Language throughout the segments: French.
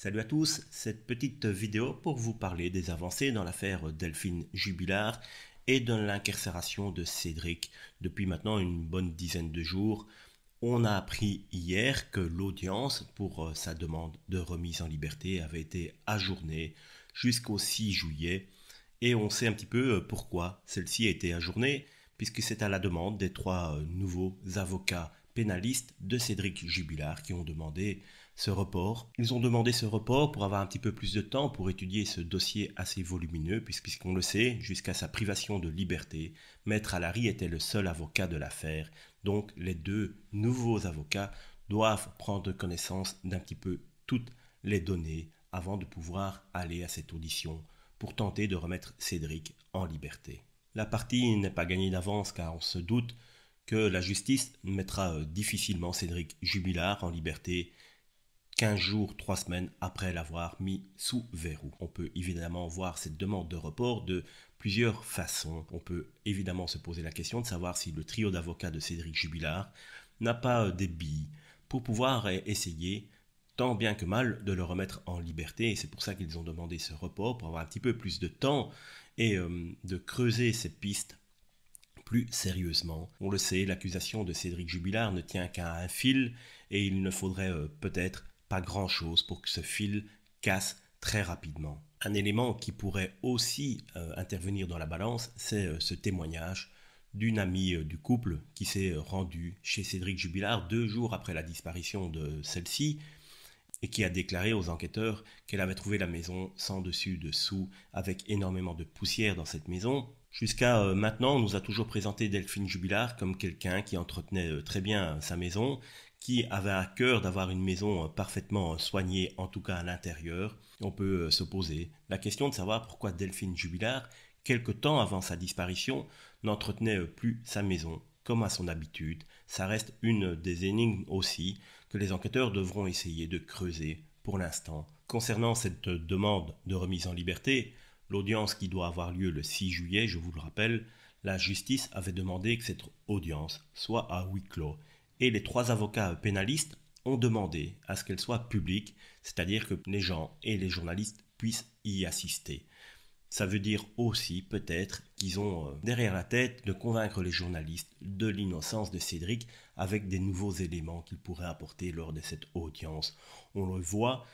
Salut à tous, cette petite vidéo pour vous parler des avancées dans l'affaire Delphine Jubilard et de l'incarcération de Cédric. Depuis maintenant une bonne dizaine de jours, on a appris hier que l'audience pour euh, sa demande de remise en liberté avait été ajournée jusqu'au 6 juillet et on sait un petit peu euh, pourquoi celle-ci a été ajournée puisque c'est à la demande des trois euh, nouveaux avocats pénalistes de Cédric Jubilard qui ont demandé ce report. Ils ont demandé ce report pour avoir un petit peu plus de temps pour étudier ce dossier assez volumineux, puisqu'on le sait, jusqu'à sa privation de liberté, Maître Alary était le seul avocat de l'affaire, donc les deux nouveaux avocats doivent prendre connaissance d'un petit peu toutes les données avant de pouvoir aller à cette audition pour tenter de remettre Cédric en liberté. La partie n'est pas gagnée d'avance car on se doute que la justice mettra euh, difficilement Cédric Jubilard en liberté 15 jours, 3 semaines après l'avoir mis sous verrou. On peut évidemment voir cette demande de report de plusieurs façons. On peut évidemment se poser la question de savoir si le trio d'avocats de Cédric Jubilard n'a pas euh, des billes pour pouvoir euh, essayer tant bien que mal de le remettre en liberté. Et c'est pour ça qu'ils ont demandé ce report, pour avoir un petit peu plus de temps et de creuser cette piste plus sérieusement. On le sait, l'accusation de Cédric Jubilard ne tient qu'à un fil, et il ne faudrait euh, peut-être pas grand-chose pour que ce fil casse très rapidement. Un élément qui pourrait aussi euh, intervenir dans la balance, c'est euh, ce témoignage d'une amie du couple qui s'est rendue chez Cédric Jubilard deux jours après la disparition de celle-ci, et qui a déclaré aux enquêteurs qu'elle avait trouvé la maison sans dessus dessous, avec énormément de poussière dans cette maison. Jusqu'à euh, maintenant, on nous a toujours présenté Delphine Jubilard comme quelqu'un qui entretenait euh, très bien euh, sa maison, qui avait à cœur d'avoir une maison parfaitement soignée, en tout cas à l'intérieur. On peut se poser la question de savoir pourquoi Delphine Jubilard, quelque temps avant sa disparition, n'entretenait plus sa maison comme à son habitude, ça reste une des énigmes aussi que les enquêteurs devront essayer de creuser pour l'instant. Concernant cette demande de remise en liberté, l'audience qui doit avoir lieu le 6 juillet, je vous le rappelle, la justice avait demandé que cette audience soit à huis clos et les trois avocats pénalistes ont demandé à ce qu'elle soit publique, c'est-à-dire que les gens et les journalistes puissent y assister. Ça veut dire aussi peut-être qu'ils ont euh, derrière la tête de convaincre les journalistes de l'innocence de Cédric avec des nouveaux éléments qu'ils pourraient apporter lors de cette audience. On le voit,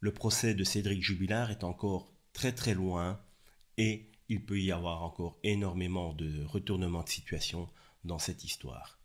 le procès de Cédric Jubilard est encore très très loin et il peut y avoir encore énormément de retournements de situation dans cette histoire.